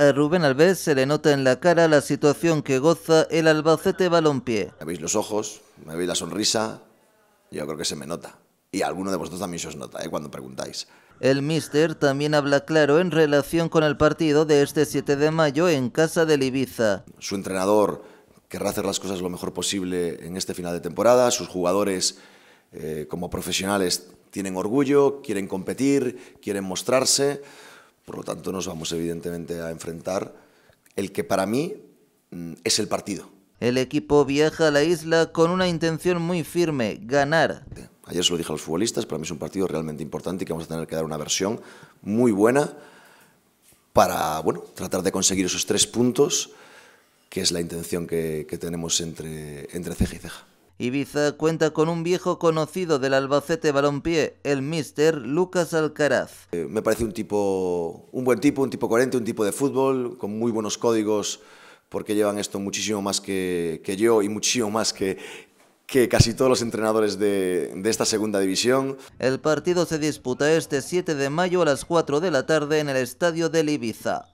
A Rubén Alves se le nota en la cara la situación que goza el Albacete Balompié. Me veis los ojos, me veis la sonrisa, yo creo que se me nota. Y alguno de vosotros también se os nota ¿eh? cuando preguntáis. El míster también habla claro en relación con el partido de este 7 de mayo en casa del Ibiza. Su entrenador querrá hacer las cosas lo mejor posible en este final de temporada, sus jugadores eh, como profesionales tienen orgullo, quieren competir, quieren mostrarse. Por lo tanto, nos vamos evidentemente a enfrentar el que para mí mm, es el partido. El equipo viaja a la isla con una intención muy firme, ganar. Ayer se lo dije a los futbolistas, para mí es un partido realmente importante y que vamos a tener que dar una versión muy buena para bueno, tratar de conseguir esos tres puntos, que es la intención que, tenemos entre, entre ceja y ceja. Ibiza cuenta con un viejo conocido del Albacete balompié, el mister Lucas Alcaraz. Eh, me parece un tipo, un buen tipo, un tipo coherente, un tipo de fútbol, con muy buenos códigos, porque llevan esto muchísimo más que, yo y muchísimo más que, que casi todos los entrenadores de, de, esta segunda división. El partido se disputa este 7 de mayo a las 4 de la tarde en el estadio de Ibiza.